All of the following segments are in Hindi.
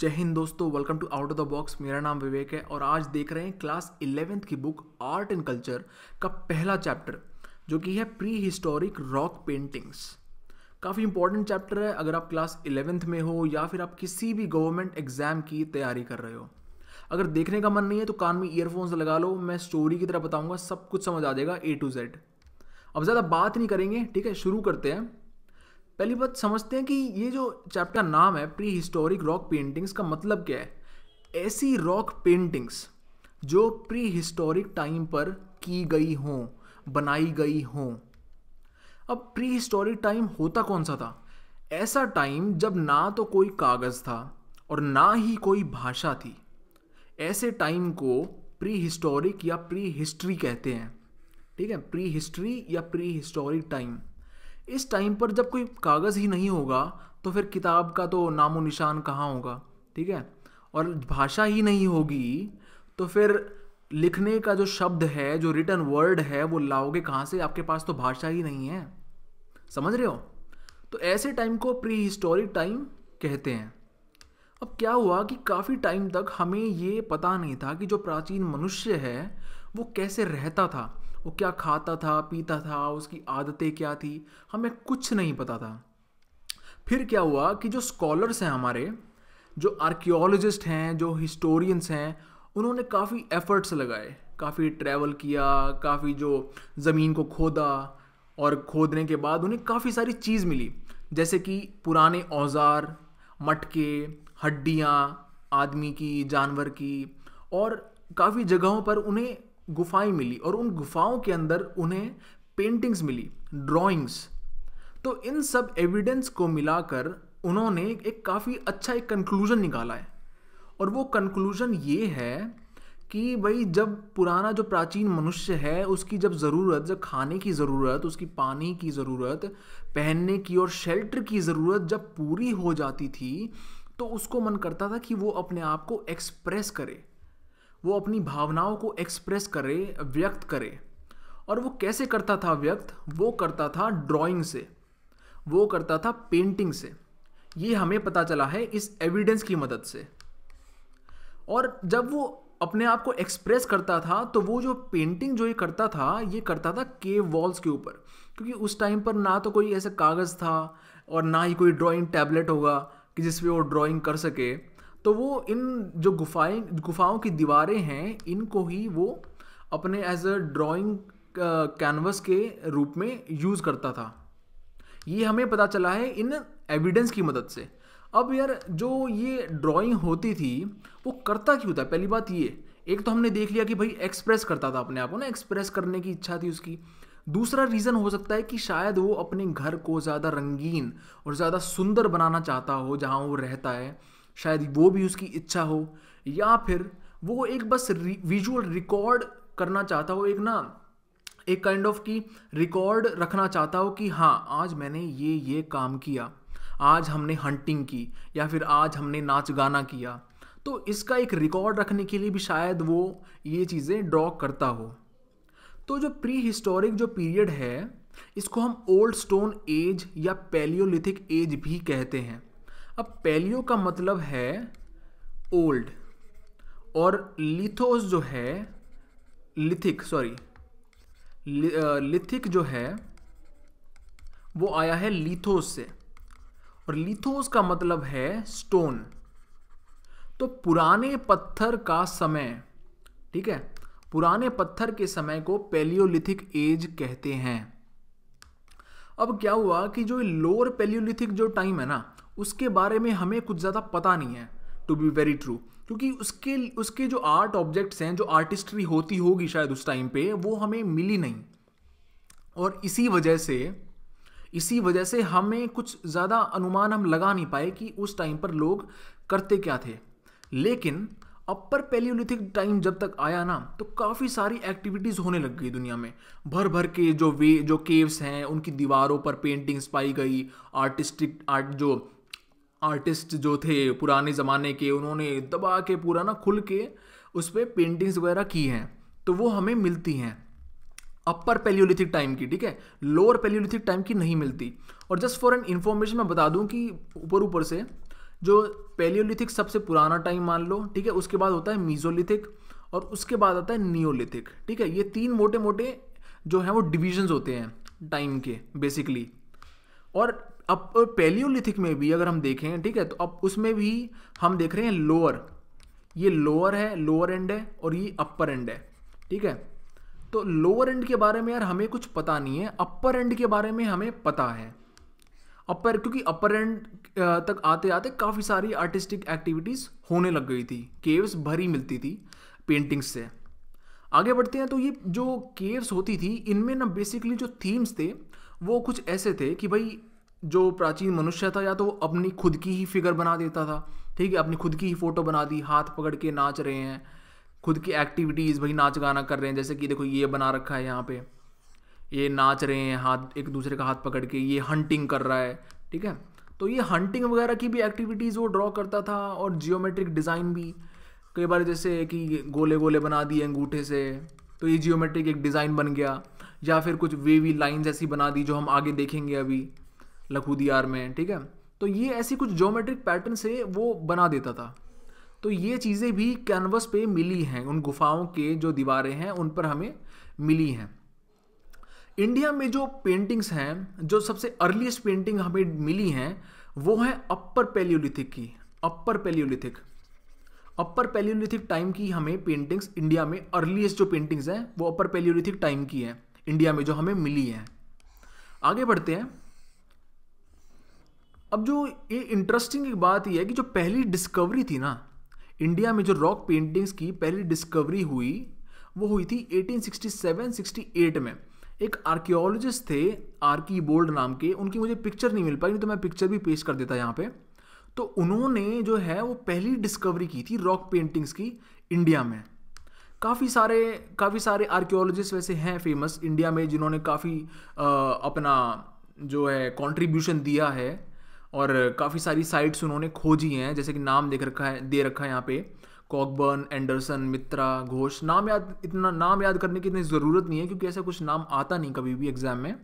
जय हिंद दोस्तों welcome to out of the box मेरा नाम विवेक है और आज देख रहे हैं क्लास इलेवेंथ की बुक आर्ट एंड कल्चर का पहला चैप्टर जो कि है प्री हिस्टोरिक रॉक पेंटिंग्स काफ़ी इंपॉर्टेंट चैप्टर है अगर आप क्लास इलेवेंथ में हो या फिर आप किसी भी गवर्नमेंट एग्जाम की तैयारी कर रहे हो अगर देखने का मन नहीं है तो कान में ईयरफोन्स लगा लो मैं स्टोरी की तरह बताऊँगा सब कुछ समझ आ जाएगा ए टू जेड अब ज़्यादा बात नहीं करेंगे ठीक है शुरू करते हैं पहली बात समझते हैं कि ये जो चैप्टर नाम है प्री हिस्टोरिक रॉक पेंटिंग्स का मतलब क्या है ऐसी रॉक पेंटिंग्स जो प्री हिस्टोरिक टाइम पर की गई हों बनाई गई हों अब प्री हिस्टोरिक टाइम होता कौन सा था ऐसा टाइम जब ना तो कोई कागज़ था और ना ही कोई भाषा थी ऐसे टाइम को प्री हिस्टोरिक या प्री हिस्ट्री कहते हैं ठीक है प्री हिस्ट्री या प्री हिस्टोरिक टाइम इस टाइम पर जब कोई कागज़ ही नहीं होगा तो फिर किताब का तो नामो निशान कहाँ होगा ठीक है और भाषा ही नहीं होगी तो फिर लिखने का जो शब्द है जो रिटर्न वर्ड है वो लाओगे कहाँ से आपके पास तो भाषा ही नहीं है समझ रहे हो तो ऐसे टाइम को प्री हिस्टोरिक टाइम कहते हैं अब क्या हुआ कि काफ़ी टाइम तक हमें ये पता नहीं था कि जो प्राचीन मनुष्य है वो कैसे रहता था वो क्या खाता था पीता था उसकी आदतें क्या थी हमें कुछ नहीं पता था फिर क्या हुआ कि जो स्कॉलर्स हैं हमारे जो आर्कियोलॉजिस्ट हैं जो हिस्टोरियंस हैं उन्होंने काफ़ी एफर्ट्स लगाए काफ़ी ट्रैवल किया काफ़ी जो ज़मीन को खोदा और खोदने के बाद उन्हें काफ़ी सारी चीज़ मिली जैसे कि पुराने औजार मटके हड्डियाँ आदमी की जानवर की और काफ़ी जगहों पर उन्हें गुफाएं मिली और उन गुफाओं के अंदर उन्हें पेंटिंग्स मिली ड्राइंग्स तो इन सब एविडेंस को मिलाकर उन्होंने एक काफ़ी अच्छा एक कंक्लूजन निकाला है और वो कंक्लूजन ये है कि भाई जब पुराना जो प्राचीन मनुष्य है उसकी जब ज़रूरत जब खाने की ज़रूरत उसकी पानी की ज़रूरत पहनने की और शेल्टर की ज़रूरत जब पूरी हो जाती थी तो उसको मन करता था कि वो अपने आप को एक्सप्रेस करे वो अपनी भावनाओं को एक्सप्रेस करे व्यक्त करे और वो कैसे करता था व्यक्त वो करता था ड्राइंग से वो करता था पेंटिंग से ये हमें पता चला है इस एविडेंस की मदद से और जब वो अपने आप को एक्सप्रेस करता था तो वो जो पेंटिंग जो ये करता था ये करता था केव वॉल्स के ऊपर क्योंकि उस टाइम पर ना तो कोई ऐसा कागज़ था और ना ही कोई ड्राइंग टैबलेट होगा कि जिसपे वो ड्राइंग कर सके तो वो इन जो गुफाएं गुफाओं की दीवारें हैं इनको ही वो अपने एज अ ड्राइंग कैनवस के रूप में यूज़ करता था ये हमें पता चला है इन एविडेंस की मदद से अब यार जो ये ड्राइंग होती थी वो करता क्यों था पहली बात ये एक तो हमने देख लिया कि भाई एक्सप्रेस करता था अपने आप को ना एक्सप्रेस करने की इच्छा थी उसकी दूसरा रीज़न हो सकता है कि शायद वो अपने घर को ज़्यादा रंगीन और ज़्यादा सुंदर बनाना चाहता हो जहाँ वो रहता है शायद वो भी उसकी इच्छा हो या फिर वो एक बस विजुअल रिकॉर्ड करना चाहता हो एक ना एक काइंड ऑफ की रिकॉर्ड रखना चाहता हो कि हाँ आज मैंने ये ये काम किया आज हमने हंटिंग की या फिर आज हमने नाच गाना किया तो इसका एक रिकॉर्ड रखने के लिए भी शायद वो ये चीज़ें ड्रॉ करता हो तो जो प्री हिस्टोरिक जो पीरियड है इसको हम ओल्ड स्टोन एज या पैलियोलिथिक एज भी कहते हैं अब पैलियो का मतलब है ओल्ड और लिथोस जो है लिथिक सॉरी लिथिक जो है वो आया है लिथोस से और लिथोस का मतलब है स्टोन तो पुराने पत्थर का समय ठीक है पुराने पत्थर के समय को पेलियोलिथिक एज कहते हैं अब क्या हुआ कि जो लोअर पेलियोलिथिक जो टाइम है ना उसके बारे में हमें कुछ ज़्यादा पता नहीं है टू बी वेरी ट्रू क्योंकि उसके उसके जो आर्ट ऑब्जेक्ट्स हैं जो आर्टिस्ट्री होती होगी शायद उस टाइम पे वो हमें मिली नहीं और इसी वजह से इसी वजह से हमें कुछ ज़्यादा अनुमान हम लगा नहीं पाए कि उस टाइम पर लोग करते क्या थे लेकिन अपर पेलियोलिथिक टाइम जब तक आया ना तो काफ़ी सारी एक्टिविटीज़ होने लग गई दुनिया में भर भर के जो वे जो केव्स हैं उनकी दीवारों पर पेंटिंग्स पाई गई आर्टिस्टिक आर्ट जो आर्टिस्ट जो थे पुराने ज़माने के उन्होंने दबा के पूरा ना खुल के उस पर पेंटिंग्स वगैरह की हैं तो वो हमें मिलती हैं अपर पेलियोलिथिक टाइम की ठीक है लोअर पेलियोलिथिक टाइम की नहीं मिलती और जस्ट फॉर एन इन्फॉर्मेशन मैं बता दूं कि ऊपर ऊपर से जो पेलियोलिथिक सबसे पुराना टाइम मान लो ठीक है उसके बाद होता है मीजोलिथिक और उसके बाद आता है नियोलिथिक ठीक है ये तीन मोटे मोटे जो हैं वो डिविजन्स होते हैं टाइम के बेसिकली और अब पेलियोलिथिक में भी अगर हम देखें ठीक है तो अब उसमें भी हम देख रहे हैं लोअर ये लोअर है लोअर एंड है और ये अपर एंड है ठीक है तो लोअर एंड के बारे में यार हमें कुछ पता नहीं है अपर एंड के बारे में हमें पता है अपर क्योंकि अपर एंड तक आते आते काफ़ी सारी आर्टिस्टिक एक्टिविटीज़ होने लग गई थी केव्स भरी मिलती थी पेंटिंग्स से आगे बढ़ते हैं तो ये जो केव्स होती थी इनमें ना बेसिकली जो थीम्स थे वो कुछ ऐसे थे कि भाई जो प्राचीन मनुष्य था या तो वो अपनी खुद की ही फिगर बना देता था ठीक है अपनी खुद की ही फ़ोटो बना दी हाथ पकड़ के नाच रहे हैं खुद की एक्टिविटीज़ भाई नाच गाना कर रहे हैं जैसे कि देखो ये बना रखा है यहाँ पे ये नाच रहे हैं हाथ एक दूसरे का हाथ पकड़ के ये हंटिंग कर रहा है ठीक है तो ये हंटिंग वगैरह की भी एक्टिविटीज़ वो ड्रॉ करता था और जियोमेट्रिक डिज़ाइन भी कई बार जैसे कि गोले गोले बना दिए अंगूठे से तो ये जियोमेट्रिक एक डिज़ाइन बन गया या फिर कुछ वेवी लाइन्स ऐसी बना दी जो हम आगे देखेंगे अभी लखूदियार में ठीक है तो ये ऐसी कुछ जोमेट्रिक पैटर्न से वो बना देता था तो ये चीज़ें भी कैनवस पे मिली हैं उन गुफाओं के जो दीवारें हैं उन पर हमें मिली हैं इंडिया में जो पेंटिंग्स हैं जो सबसे अर्लीस्ट पेंटिंग हमें मिली हैं वो है अपर पेलियोलिथिक की upper palaeolithic upper palaeolithic time की हमें पेंटिंग्स इंडिया में अर्लीस्ट जो पेंटिंग्स हैं वो अपर पेलियोलिथिक टाइम की हैं इंडिया में जो हमें मिली हैं आगे बढ़ते हैं अब जो ये इंटरेस्टिंग एक बात यह है कि जो पहली डिस्कवरी थी ना इंडिया में जो रॉक पेंटिंग्स की पहली डिस्कवरी हुई वो हुई थी 1867-68 में एक आर्कियोलॉजिस्ट थे आर की बोल्ड नाम के उनकी मुझे पिक्चर नहीं मिल पाई नहीं तो मैं पिक्चर भी पेश कर देता यहाँ पे तो उन्होंने जो है वो पहली डिस्कवरी की थी रॉक पेंटिंग्स की इंडिया में काफ़ी सारे काफ़ी सारे आर्कियोलॉजिस्ट वैसे हैं फेमस इंडिया में जिन्होंने काफ़ी अपना जो है कॉन्ट्रीब्यूशन दिया है और काफ़ी सारी साइट्स उन्होंने खोजी हैं जैसे कि नाम देख रखा है दे रखा है यहाँ पे कॉकबर्न एंडरसन मित्रा घोष नाम याद इतना नाम याद करने की इतनी ज़रूरत नहीं है क्योंकि ऐसा कुछ नाम आता नहीं कभी भी एग्ज़ाम में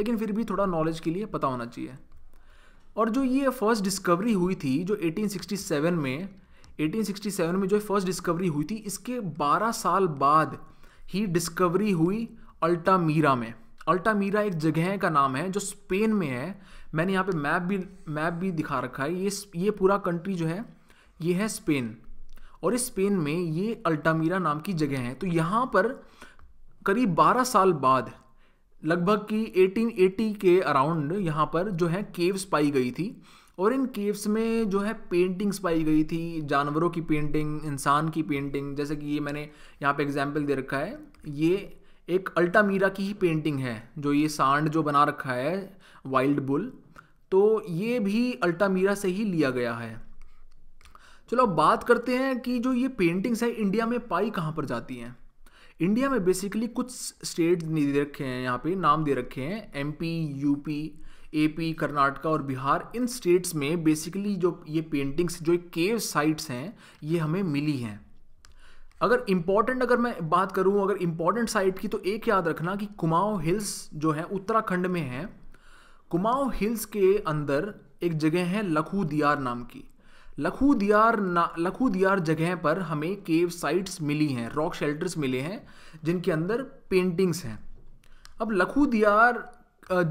लेकिन फिर भी थोड़ा नॉलेज के लिए पता होना चाहिए और जो ये फर्स्ट डिस्कवरी हुई थी जो 1867 में 1867 में जो फर्स्ट डिस्कवरी हुई थी इसके 12 साल बाद ही डिस्कवरी हुई अल्टामीरा में अल्टामीरा एक जगह का नाम है जो स्पेन में है मैंने यहाँ पे मैप भी मैप भी दिखा रखा है ये ये पूरा कंट्री जो है ये है स्पेन और इस स्पेन में ये अल्टामीरा नाम की जगह है तो यहाँ पर करीब 12 साल बाद लगभग कि 1880 के अराउंड यहाँ पर जो है केव्स पाई गई थी और इन केव्स में जो है पेंटिंग्स पाई गई थी जानवरों की पेंटिंग इंसान की पेंटिंग जैसे कि ये मैंने यहाँ पे एग्जाम्पल दे रखा है ये एक अल्टामीरा की ही पेंटिंग है जो ये सांड जो बना रखा है वाइल्ड बुल तो ये भी अल्टामीरा से ही लिया गया है चलो अब बात करते हैं कि जो ये पेंटिंग्स हैं इंडिया में पाई कहाँ पर जाती हैं इंडिया में बेसिकली कुछ स्टेट दे रखे हैं यहाँ पे नाम दे रखे हैं एमपी यूपी एपी कर्नाटका और बिहार इन स्टेट्स में बेसिकली जो ये पेंटिंग्स जो केव साइट्स हैं ये हमें मिली हैं अगर इम्पॉर्टेंट अगर मैं बात करूँ अगर इम्पॉर्टेंट साइट की तो एक याद रखना कि कुमाऊँ हिल्स जो है उत्तराखंड में हैं कुमाऊं हिल्स के अंदर एक जगह है लखू दियार नाम की लखू दियार ना लखू दियार जगह पर हमें केव साइट्स मिली हैं रॉक शेल्टर्स मिले हैं जिनके अंदर पेंटिंग्स हैं अब लखू दियार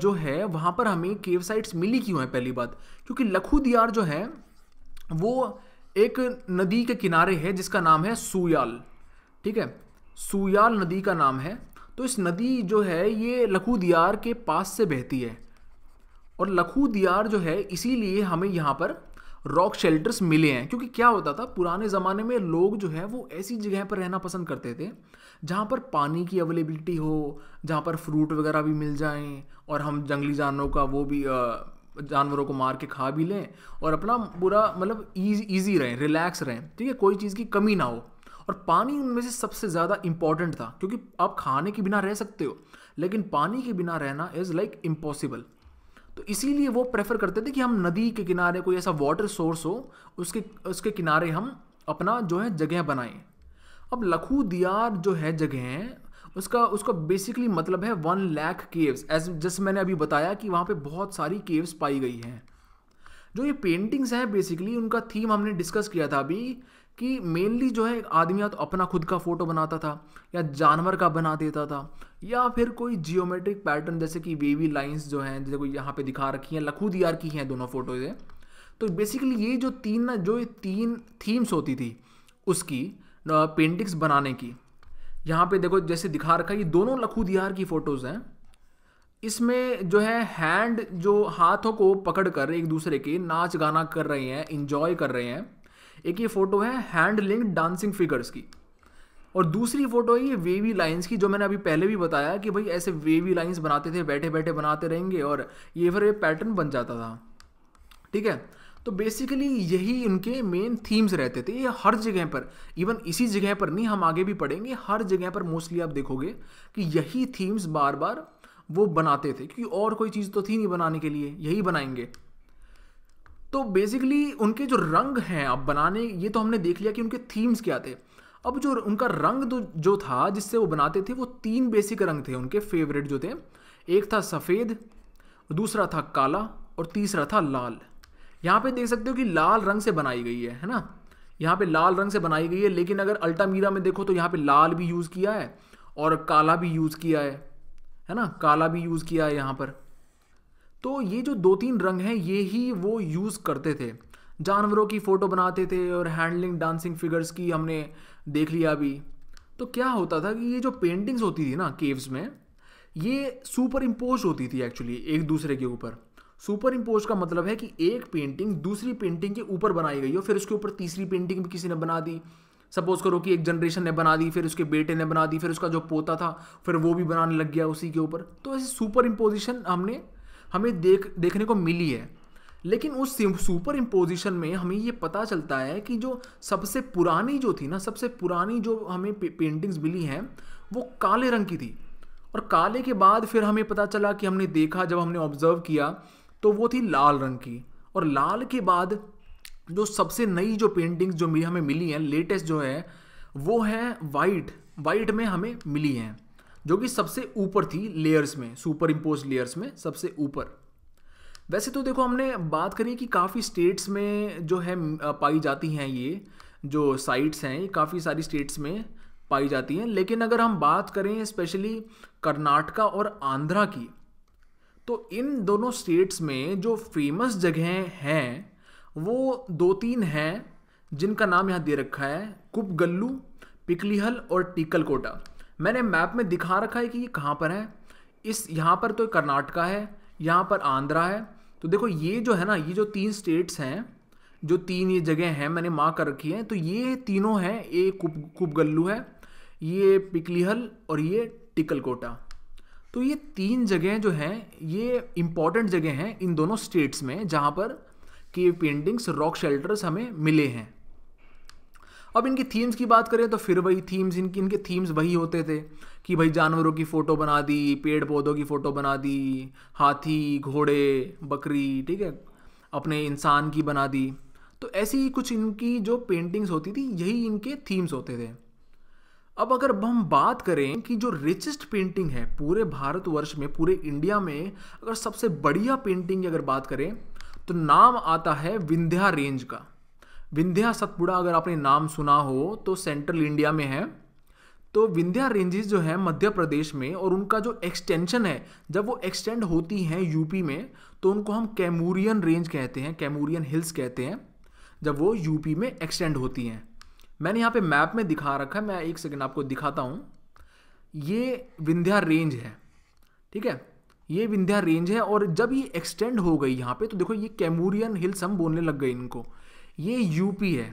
जो है वहाँ पर हमें केव साइट्स मिली क्यों है पहली बात क्योंकि लखू दियार जो है वो एक नदी के किनारे है जिसका नाम है सुयाल ठीक है सुयाल नदी का नाम है तो इस नदी जो है ये लखू दियार के पास से बहती है और लखू दियार जो है इसीलिए हमें यहाँ पर रॉक शेल्टर्स मिले हैं क्योंकि क्या होता था पुराने ज़माने में लोग जो है वो ऐसी जगह पर रहना पसंद करते थे जहाँ पर पानी की अवेलेबिलिटी हो जहाँ पर फ्रूट वगैरह भी मिल जाएं और हम जंगली जानवरों का वो भी जानवरों को मार के खा भी लें और अपना पूरा मतलब ईजी रहें रिलैक्स रहें ठीक तो है कोई चीज़ की कमी ना हो और पानी उनमें से सबसे ज़्यादा इम्पॉर्टेंट था क्योंकि आप खाने के बिना रह सकते हो लेकिन पानी के बिना रहना इज़ लाइक इम्पॉसिबल तो इसीलिए वो प्रेफर करते थे कि हम नदी के किनारे कोई ऐसा वाटर सोर्स हो उसके उसके किनारे हम अपना जो है जगह बनाएं अब लखू दियार जो है जगह उसका उसका बेसिकली मतलब है वन लैख केव्स एज जैसे मैंने अभी बताया कि वहाँ पे बहुत सारी केव्स पाई गई हैं जो ये पेंटिंग्स हैं बेसिकली उनका थीम हमने डिस्कस किया था अभी कि मेनली जो है आदमी या तो अपना खुद का फ़ोटो बनाता था या जानवर का बना देता था या फिर कोई जियोमेट्रिक पैटर्न जैसे कि वेवी लाइंस जो हैं जैसे कोई यहाँ पे दिखा रखी हैं लखू दियार की हैं दोनों फ़ोटोज़ तो बेसिकली ये जो तीन ना जो ये तीन थीम्स होती थी उसकी पेंटिंग्स बनाने की यहाँ पे देखो जैसे दिखा रखा है ये दोनों लखू दियार की फ़ोटोज़ हैं इसमें जो है हैंड जो हाथों को पकड़ कर एक दूसरे के नाच गाना कर रहे हैं इंजॉय कर रहे हैं एक ये फ़ोटो है हैंड लिंक डांसिंग फिगर्स की और दूसरी फ़ोटो है ये वेवी लाइंस की जो मैंने अभी पहले भी बताया कि भाई ऐसे वेवी लाइंस बनाते थे बैठे बैठे बनाते रहेंगे और ये फिर ये पैटर्न बन जाता था ठीक है तो बेसिकली यही इनके मेन थीम्स रहते थे ये हर जगह पर इवन इसी जगह पर नहीं हम आगे भी पढ़ेंगे हर जगह पर मोस्टली आप देखोगे कि यही थीम्स बार बार वो बनाते थे क्योंकि और कोई चीज़ तो थी नहीं बनाने के लिए यही बनाएंगे तो बेसिकली उनके जो रंग हैं अब बनाने ये तो हमने देख लिया कि उनके थीम्स क्या थे अब जो उनका रंग जो था जिससे वो बनाते थे वो तीन बेसिक रंग थे उनके फेवरेट जो थे एक था सफ़ेद दूसरा था काला और तीसरा था लाल यहाँ पे देख सकते हो कि लाल रंग से बनाई गई है है ना यहाँ पे लाल रंग से बनाई गई है लेकिन अगर अल्टामीरा में देखो तो यहाँ पे लाल भी यूज़ किया है और काला भी यूज़ किया है है ना काला भी यूज़ किया है यहाँ पर तो ये जो दो तीन रंग हैं ये ही वो यूज़ करते थे जानवरों की फ़ोटो बनाते थे और हैंडलिंग डांसिंग फिगर्स की हमने देख लिया अभी तो क्या होता था कि ये जो पेंटिंग्स होती थी ना केव्स में ये सुपर इम्पोज होती थी एक्चुअली एक दूसरे के ऊपर सुपर इम्पोज का मतलब है कि एक पेंटिंग दूसरी पेंटिंग के ऊपर बनाई गई हो फिर उसके ऊपर तीसरी पेंटिंग भी किसी ने बना दी सपोज करो कि एक जनरेशन ने बना दी फिर उसके बेटे ने बना दी फिर उसका जो पोता था फिर वो भी बनाने लग गया उसी के ऊपर तो ऐसे सुपर इम्पोजिशन हमने हमें देख देखने को मिली है लेकिन उस सुपर इम्पोजिशन में हमें ये पता चलता है कि जो सबसे पुरानी जो थी ना सबसे पुरानी जो हमें पे, पेंटिंग्स मिली हैं वो काले रंग की थी और काले के बाद फिर हमें पता चला कि हमने देखा जब हमने ऑब्जर्व किया तो वो थी लाल रंग की और लाल के बाद जो सबसे नई जो पेंटिंग्स जो हमें मिली हैं लेटेस्ट जो है वो है वाइट वाइट में हमें मिली हैं जो कि सबसे ऊपर थी लेयर्स में सुपर इम्पोज लेयर्स में सबसे ऊपर वैसे तो देखो हमने बात करी कि काफ़ी स्टेट्स में जो है पाई जाती हैं ये जो साइट्स हैं ये काफ़ी सारी स्टेट्स में पाई जाती हैं लेकिन अगर हम बात करें स्पेशली कर्नाटका और आंध्रा की तो इन दोनों स्टेट्स में जो फेमस जगहें हैं वो दो तीन हैं जिनका नाम यहाँ दे रखा है कुपगल्लू पिकलीहल और टीकलकोटा मैंने मैप में दिखा रखा है कि ये कहाँ पर है इस यहाँ पर तो कर्नाटका है यहाँ पर आंध्रा है तो देखो ये जो है ना ये जो तीन स्टेट्स हैं जो तीन ये जगह हैं मैंने माँ कर रखी है तो ये तीनों हैं ये कुप कुपगल्लू है ये पिकलीहल और ये टिकलकोटा तो ये तीन जगह जो हैं ये इम्पॉर्टेंट जगह हैं इन दोनों स्टेट्स में जहाँ पर कि पेंटिंग्स रॉक शेल्टर्स हमें मिले हैं अब इनकी थीम्स की बात करें तो फिर वही थीम्स इनकी इनके थीम्स वही होते थे कि भाई जानवरों की फ़ोटो बना दी पेड़ पौधों की फ़ोटो बना दी हाथी घोड़े बकरी ठीक है अपने इंसान की बना दी तो ऐसी कुछ इनकी जो पेंटिंग्स होती थी यही इनके थीम्स होते थे अब अगर हम बात करें कि जो रिचेस्ट पेंटिंग है पूरे भारतवर्ष में पूरे इंडिया में अगर सबसे बढ़िया पेंटिंग की अगर बात करें तो नाम आता है विंध्या रेंज का विंध्या सतपुड़ा अगर आपने नाम सुना हो तो सेंट्रल इंडिया में है तो विंध्या रेंजेस जो है मध्य प्रदेश में और उनका जो एक्सटेंशन है जब वो एक्सटेंड होती हैं यूपी में तो उनको हम कैमूरियन रेंज कहते हैं कैमूरियन हिल्स कहते हैं जब वो यूपी में एक्सटेंड होती हैं मैंने यहाँ पे मैप में दिखा रखा है मैं एक सेकेंड आपको दिखाता हूँ ये विंध्या रेंज है ठीक है ये विंध्या रेंज है और जब ये एक्सटेंड हो गई यहाँ पे तो देखो ये कैमूरियन हिल्स हम बोलने लग गए इनको ये यूपी है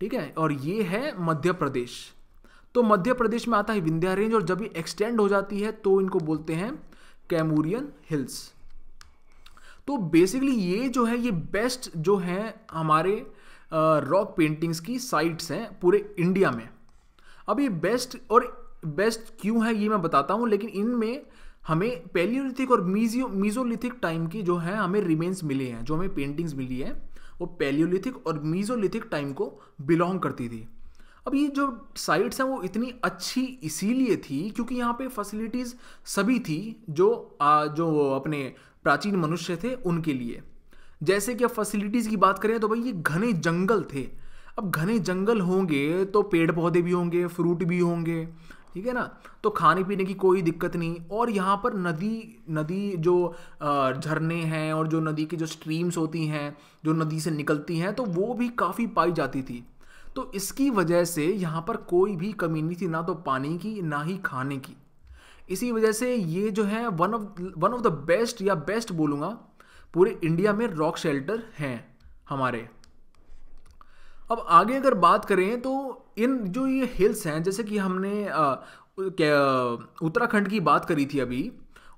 ठीक है और ये है मध्य प्रदेश तो मध्य प्रदेश में आता है विंध्या रेंज और जब ये एक्सटेंड हो जाती है तो इनको बोलते हैं कैमूरियन हिल्स तो बेसिकली ये जो है ये बेस्ट जो है हमारे रॉक पेंटिंग्स की साइट्स हैं पूरे इंडिया में अब ये बेस्ट और बेस्ट क्यों है ये मैं बताता हूँ लेकिन इनमें हमें पेलियोलिथिक और मीजियो मीजोलिथिक टाइम की जो है हमें रिमेन्स मिले हैं जो हमें पेंटिंग्स मिली है वो पैलियोलिथिक और मीजोलिथिक टाइम को बिलोंग करती थी अब ये जो साइट्स हैं वो इतनी अच्छी इसीलिए थी क्योंकि यहाँ पे फैसिलिटीज़ सभी थी जो आ, जो अपने प्राचीन मनुष्य थे उनके लिए जैसे कि अब फैसिलिटीज़ की बात करें तो भाई ये घने जंगल थे अब घने जंगल होंगे तो पेड़ पौधे भी होंगे फ्रूट भी होंगे ठीक है ना तो खाने पीने की कोई दिक्कत नहीं और यहाँ पर नदी नदी जो झरने हैं और जो नदी की जो स्ट्रीम्स होती हैं जो नदी से निकलती हैं तो वो भी काफ़ी पाई जाती थी तो इसकी वजह से यहाँ पर कोई भी कमी नहीं थी ना तो पानी की ना ही खाने की इसी वजह से ये जो है one of one of the best या बेस्ट बोलूँगा पूरे इंडिया में रॉक शेल्टर हैं हमारे अब आगे अगर बात करें तो इन जो ये हिल्स हैं जैसे कि हमने उत्तराखंड की बात करी थी अभी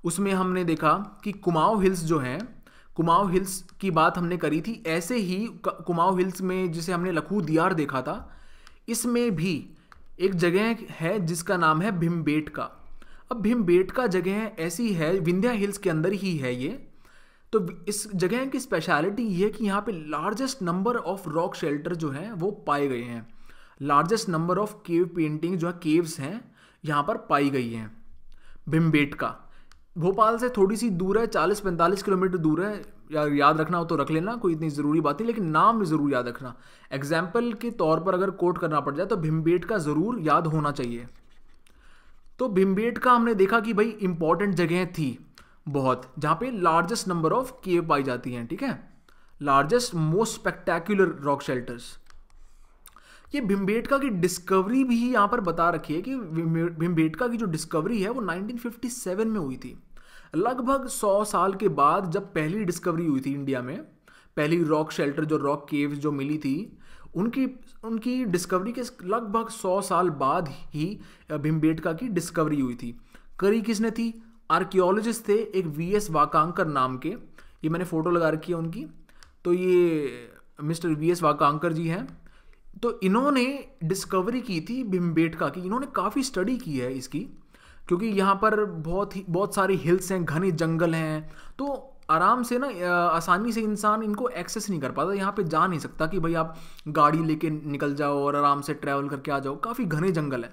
उसमें हमने देखा कि कुमाऊँ हिल्स जो हैं कुमाऊँ हिल्स की बात हमने करी थी ऐसे ही कुमाऊँ हिल्स में जिसे हमने लखू दियार देखा था इसमें भी एक जगह है जिसका नाम है का अब का जगह ऐसी है विंध्या हिल्स के अंदर ही है ये तो इस जगह की स्पेशलिटी ये है कि यहाँ पे largest number of rock shelter जो हैं वो पाए गए हैं largest number of cave painting जो है केव्स हैं यहाँ पर पाई गई हैं का भोपाल से थोड़ी सी दूर है चालीस पैंतालीस किलोमीटर दूर है या याद रखना हो तो रख लेना कोई इतनी ज़रूरी बात नहीं लेकिन नाम ज़रूर याद रखना एग्जाम्पल के तौर पर अगर कोट करना पड़ जाए तो भिम्बेट का ज़रूर याद होना चाहिए तो भिम्बेट का हमने देखा कि भाई इंपॉर्टेंट जगह थी बहुत जहाँ पे लार्जेस्ट नंबर ऑफ केव पाई जाती हैं ठीक है largest most spectacular rock shelters ये भिम्बेटका की डिस्कवरी भी यहाँ पर बता रखी है कि भिम्बेटका की जो डिस्कवरी है वो 1957 में हुई थी लगभग 100 साल के बाद जब पहली डिस्कवरी हुई थी इंडिया में पहली रॉक शेल्टर जो रॉक केव जो मिली थी उनकी उनकी डिस्कवरी के लगभग 100 साल बाद ही भिम्बेटका की डिस्कवरी हुई थी करी किसने थी आर्कियोलॉजिस्ट थे एक वी एस वाकांकर नाम के ये मैंने फ़ोटो लगा रखी है उनकी तो ये mister V S Wakankar ji हैं तो इन्होंने डिस्कवरी की थी भिम्बेटका की इन्होंने काफ़ी स्टडी की है इसकी क्योंकि यहाँ पर बहुत ही बहुत सारे हिल्स हैं घने जंगल हैं तो आराम से ना आसानी से इंसान इनको एक्सेस नहीं कर पाता यहाँ पे जा नहीं सकता कि भाई आप गाड़ी लेके निकल जाओ और आराम से ट्रैवल करके आ जाओ काफ़ी घने जंगल हैं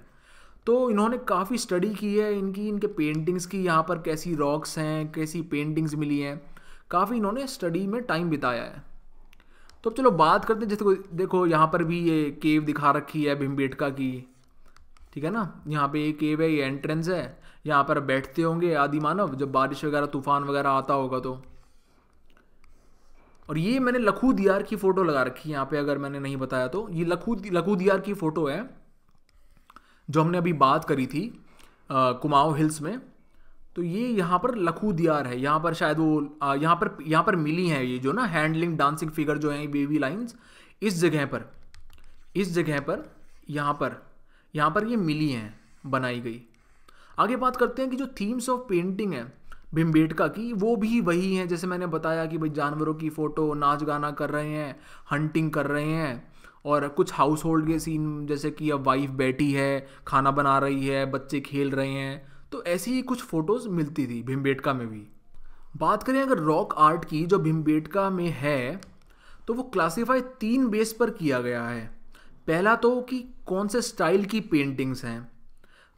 तो इन्होंने काफ़ी स्टडी की है इनकी इनके पेंटिंग्स की यहाँ पर कैसी रॉक्स हैं कैसी पेंटिंग्स मिली हैं काफ़ी इन्होंने स्टडी में टाइम बिताया है तो अब चलो बात करते हैं जैसे देखो यहाँ पर भी ये केव दिखा रखी है भीमबेटका की ठीक है ना यहाँ पे ये केव है ये एंट्रेंस है यहाँ पर बैठते होंगे आदि मानव जब बारिश वगैरह तूफान वगैरह आता होगा तो और ये मैंने लखू दियार की फ़ोटो लगा रखी है यहाँ पे अगर मैंने नहीं बताया तो ये लखू लखू दियार की फ़ोटो है जो हमने अभी बात करी थी कुमाऊ कुमाऊँ हिल्स में तो ये यहाँ पर लखू दियार है यहाँ पर शायद वो यहाँ पर यहाँ पर मिली हैं ये जो ना हैंडलिंग डांसिंग फिगर जो हैं बेबी लाइंस इस जगह पर इस जगह पर यहाँ पर यहाँ पर ये मिली हैं बनाई गई आगे बात करते हैं कि जो थीम्स ऑफ पेंटिंग है भिम्बेटका की वो भी वही हैं जैसे मैंने बताया कि भाई जानवरों की फ़ोटो नाच गाना कर रहे हैं हंटिंग कर रहे हैं और कुछ हाउस होल्ड के सीन जैसे कि अब वाइफ बैठी है खाना बना रही है बच्चे खेल रहे हैं तो ऐसी ही कुछ फ़ोटोज़ मिलती थी भीमबेटका में भी बात करें अगर रॉक आर्ट की जो भीमबेटका में है तो वो क्लासीफाई तीन बेस पर किया गया है पहला तो कि कौन से स्टाइल की पेंटिंग्स हैं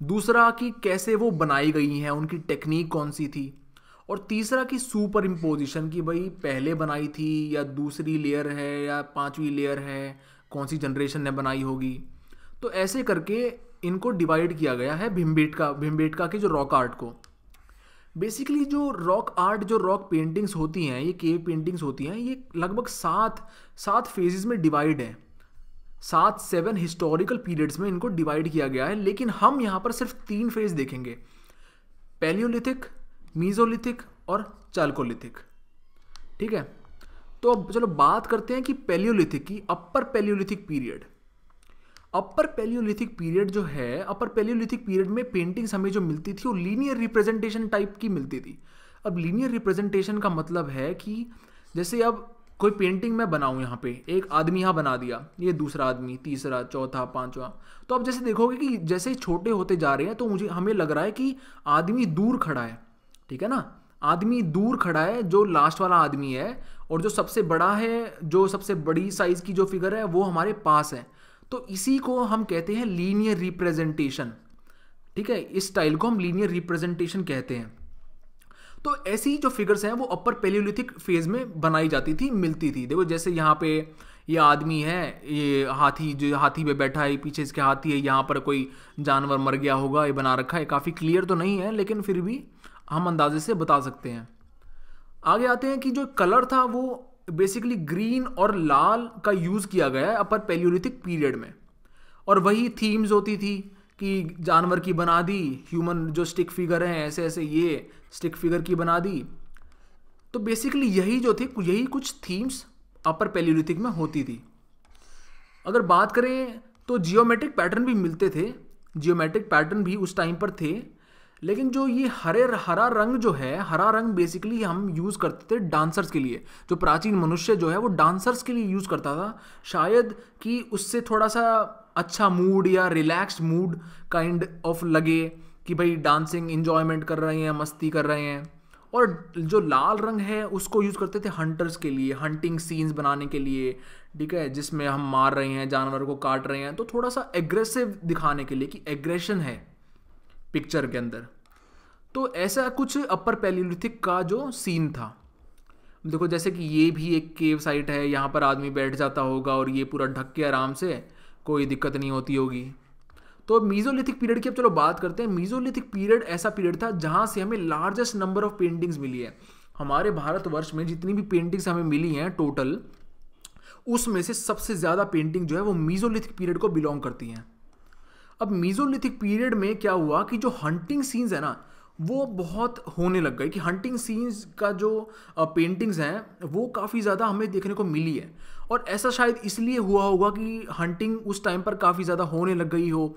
दूसरा कि कैसे वो बनाई गई हैं उनकी टेक्निक कौन सी थी और तीसरा कि सुपर इम्पोजिशन की भाई पहले बनाई थी या दूसरी लेयर है या पांचवी लेयर है कौन सी जनरेशन ने बनाई होगी तो ऐसे करके इनको डिवाइड किया गया है भीमबेटका भिम्बेटका के जो रॉक आर्ट को बेसिकली जो रॉक आर्ट जो रॉक पेंटिंग्स होती हैं ये केव पेंटिंग्स होती हैं ये लगभग सात सात फेजेस में डिवाइड हैं सात सेवन हिस्टोरिकल पीरियड्स में इनको डिवाइड किया गया है लेकिन हम यहाँ पर सिर्फ तीन फेज देखेंगे पैलियोलिथिक मीजोलिथिक और चालकोलिथिक ठीक है तो अब चलो बात करते हैं कि पेलियोलिथिक की upper palaeolithic period upper palaeolithic period जो है अपर पेलियोलिथिक पीरियड में पेंटिंग्स हमें जो मिलती थी वो लीनियर रिप्रेजेंटेशन टाइप की मिलती थी अब लीनियर रिप्रेजेंटेशन का मतलब है कि जैसे अब कोई पेंटिंग मैं बनाऊँ यहाँ पे एक आदमी यहाँ बना दिया ये दूसरा आदमी तीसरा चौथा पांचवा तो आप जैसे देखोगे कि जैसे छोटे होते जा रहे हैं तो मुझे हमें लग रहा है कि आदमी दूर खड़ा है ठीक है ना आदमी दूर खड़ा है जो लास्ट वाला आदमी है और जो सबसे बड़ा है जो सबसे बड़ी साइज़ की जो फिगर है वो हमारे पास है तो इसी को हम कहते हैं लीनियर रिप्रेजेंटेशन ठीक है इस स्टाइल को हम लीनियर रिप्रेजेंटेशन कहते हैं तो ऐसी जो फिगर्स हैं वो अपर पेलियोलिथिक फेज में बनाई जाती थी मिलती थी देखो जैसे यहाँ पे ये आदमी है ये हाथी जो हाथी पे बैठा है पीछे इसके हाथी है यहाँ पर कोई जानवर मर गया होगा ये बना रखा है काफ़ी क्लियर तो नहीं है लेकिन फिर भी हम अंदाजे से बता सकते हैं आगे आते हैं कि जो कलर था वो बेसिकली ग्रीन और लाल का यूज़ किया गया है अपर पेलियोलिथिक पीरियड में और वही थीम्स होती थी कि जानवर की बना दी ह्यूमन जो स्टिक फिगर हैं ऐसे ऐसे ये स्टिक फिगर की बना दी तो बेसिकली यही जो थी यही कुछ थीम्स अपर पेलियोलिथिक में होती थी अगर बात करें तो जियोमेट्रिक पैटर्न भी मिलते थे जियोमेट्रिक पैटर्न भी उस टाइम पर थे लेकिन जो ये हरे हरा रंग जो है हरा रंग बेसिकली हम यूज़ करते थे डांसर्स के लिए जो प्राचीन मनुष्य जो है वो डांसर्स के लिए यूज़ करता था शायद कि उससे थोड़ा सा अच्छा मूड या रिलैक्स्ड मूड काइंड ऑफ लगे कि भाई डांसिंग इंजॉयमेंट कर रहे हैं मस्ती कर रहे हैं और जो लाल रंग है उसको यूज़ करते थे हंटर्स के लिए हंटिंग सीन्स बनाने के लिए ठीक है जिसमें हम मार रहे हैं जानवर को काट रहे हैं तो थोड़ा सा एग्रेसिव दिखाने के लिए कि एग्रेशन है पिक्चर के अंदर तो ऐसा कुछ अपर पैलियोलिथिक का जो सीन था देखो जैसे कि ये भी एक केव साइट है यहाँ पर आदमी बैठ जाता होगा और ये पूरा ढक के आराम से कोई दिक्कत नहीं होती होगी तो मीजोलिथिक पीरियड की अब चलो बात करते हैं मीजोलिथिक पीरियड ऐसा पीरियड था जहाँ से हमें लार्जेस्ट नंबर ऑफ पेंटिंग्स मिली है हमारे भारतवर्ष में जितनी भी पेंटिंग्स हमें मिली हैं टोटल उसमें से सबसे ज़्यादा पेंटिंग जो है वो मीजोलिथिक पीरियड को बिलोंग करती हैं अब मीजोलिथिक पीरियड में क्या हुआ कि जो हंटिंग सीन्स है ना वो बहुत होने लग गए कि हंटिंग सीन्स का जो पेंटिंग्स हैं वो काफ़ी ज़्यादा हमें देखने को मिली है और ऐसा शायद इसलिए हुआ होगा कि हंटिंग उस टाइम पर काफ़ी ज़्यादा होने लग गई हो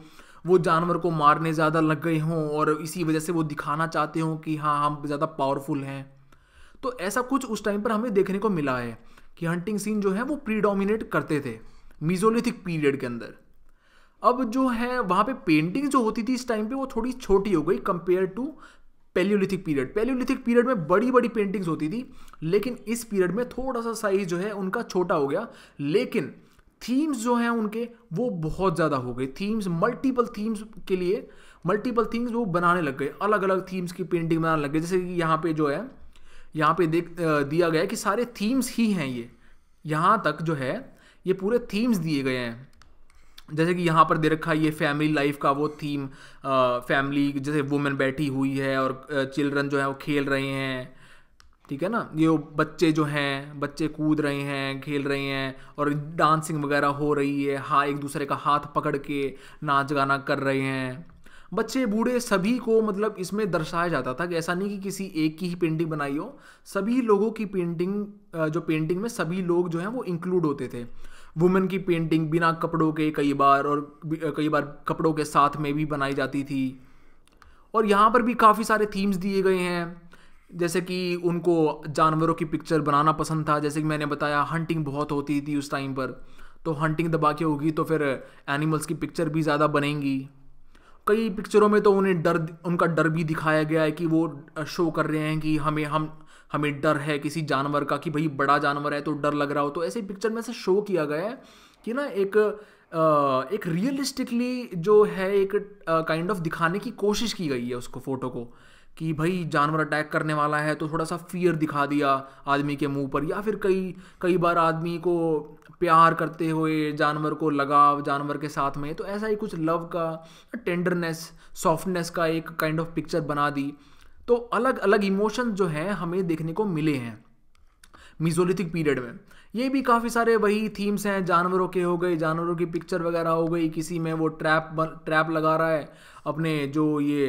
वो जानवर को मारने ज़्यादा लग गए हों और इसी वजह से वो दिखाना चाहते हों कि हाँ हम ज़्यादा पावरफुल हैं तो ऐसा कुछ उस टाइम पर हमें देखने को मिला है कि हंटिंग सीन जो है वो प्रीडोमिनेट करते थे मीजोलिथिक पीरियड के अंदर अब जो है वहाँ पे पेंटिंग जो होती थी इस टाइम पे वो थोड़ी छोटी हो गई compare to palaeolithic period palaeolithic period में बड़ी बड़ी पेंटिंग्स होती थी लेकिन इस पीरियड में थोड़ा सा साइज जो है उनका छोटा हो गया लेकिन थीम्स जो हैं उनके वो बहुत ज़्यादा हो गए थीम्स मल्टीपल थीम्स के लिए मल्टीपल थीम्स वो बनाने लग गए अलग अलग थीम्स की पेंटिंग बनाने लग गए जैसे कि यहाँ पे जो है यहाँ पे देख दिया गया कि सारे थीम्स ही हैं ये यहाँ तक जो है ये पूरे थीम्स दिए गए हैं जैसे कि यहाँ पर दे रखा है ये फैमिली लाइफ का वो थीम फैमिली जैसे वुमेन बैठी हुई है और चिल्ड्रन जो है वो खेल रहे हैं ठीक है ना ये बच्चे जो हैं बच्चे कूद रहे हैं खेल रहे हैं और डांसिंग वगैरह हो रही है हाँ एक दूसरे का हाथ पकड़ के नाच गाना कर रहे हैं बच्चे बूढ़े सभी को मतलब इसमें दर्शाया जाता था कि ऐसा नहीं कि किसी एक की ही पेंटिंग बनाई हो सभी लोगों की पेंटिंग जो पेंटिंग में सभी लोग जो हैं वो इंक्लूड होते थे वुमेन की पेंटिंग बिना कपड़ों के कई बार और कई बार कपड़ों के साथ में भी बनाई जाती थी और यहाँ पर भी काफ़ी सारे थीम्स दिए गए हैं जैसे कि उनको जानवरों की पिक्चर बनाना पसंद था जैसे कि मैंने बताया हंटिंग बहुत होती थी उस टाइम पर तो हंटिंग दबा के होगी तो फिर एनिमल्स की पिक्चर भी ज़्यादा बनेंगी कई पिक्चरों में तो उन्हें डर उनका डर भी दिखाया गया है कि वो शो कर रहे हैं कि हमें हम हमें डर है किसी जानवर का कि भाई बड़ा जानवर है तो डर लग रहा हो तो ऐसे पिक्चर में से शो किया गया है कि ना एक आ, एक रियलिस्टिकली जो है एक काइंड ऑफ दिखाने की कोशिश की गई है उसको फोटो को कि भाई जानवर अटैक करने वाला है तो थोड़ा सा फियर दिखा दिया आदमी के मुंह पर या फिर कई कई बार आदमी को प्यार करते हुए जानवर को लगाव जानवर के साथ में तो ऐसा ही कुछ लव का टेंडरनेस सॉफ्टनेस का एक काइंड ऑफ पिक्चर बना दी तो अलग अलग इमोशन जो हैं हमें देखने को मिले हैं मिजोलिथिक पीरियड में ये भी काफ़ी सारे वही थीम्स हैं जानवरों के हो गए जानवरों की पिक्चर वगैरह हो गई किसी में वो ट्रैप ट्रैप लगा रहा है अपने जो ये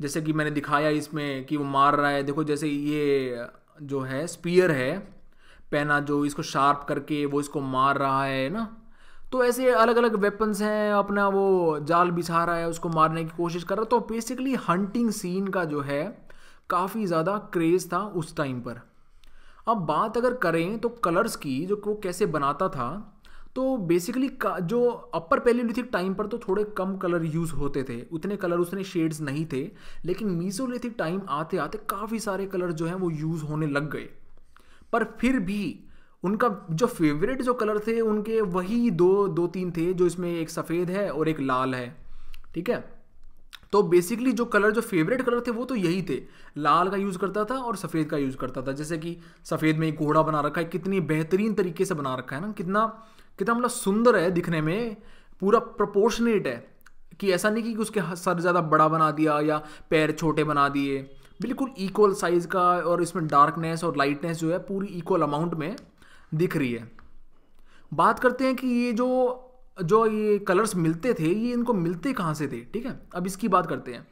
जैसे कि मैंने दिखाया इसमें कि वो मार रहा है देखो जैसे ये जो है स्पीयर है पैना जो इसको शार्प करके वो इसको मार रहा है ना तो ऐसे अलग अलग वेपन्स हैं अपना वो जाल बिछा रहा है उसको मारने की कोशिश कर रहा है तो बेसिकली हंटिंग सीन का जो है काफ़ी ज़्यादा क्रेज़ था उस टाइम पर अब बात अगर करें तो कलर्स की जो वो कैसे बनाता था तो बेसिकली जो अपर पेलियोलिथिक टाइम पर तो थोड़े कम कलर यूज़ होते थे उतने कलर उसने शेड्स नहीं थे लेकिन मीसोलिथिक टाइम आते आते काफ़ी सारे कलर जो हैं वो यूज़ होने लग गए पर फिर भी उनका जो फेवरेट जो कलर थे उनके वही दो दो तीन थे जो इसमें एक सफ़ेद है और एक लाल है ठीक है तो बेसिकली जो कलर जो फेवरेट कलर थे वो तो यही थे लाल का यूज़ करता था और सफ़ेद का यूज़ करता था जैसे कि सफ़ेद में एक घोड़ा बना रखा है कितनी बेहतरीन तरीके से बना रखा है ना कितना कितना मतलब सुंदर है दिखने में पूरा प्रपोर्शनेट है कि ऐसा नहीं कि उसके सर ज़्यादा बड़ा बना दिया या पैर छोटे बना दिए बिल्कुल इक्वल साइज़ का और इसमें डार्कनेस और लाइटनेस जो है पूरी इक्वल अमाउंट में दिख रही है बात करते हैं कि ये जो जो ये कलर्स मिलते थे ये इनको मिलते कहाँ से थे ठीक है अब इसकी बात करते हैं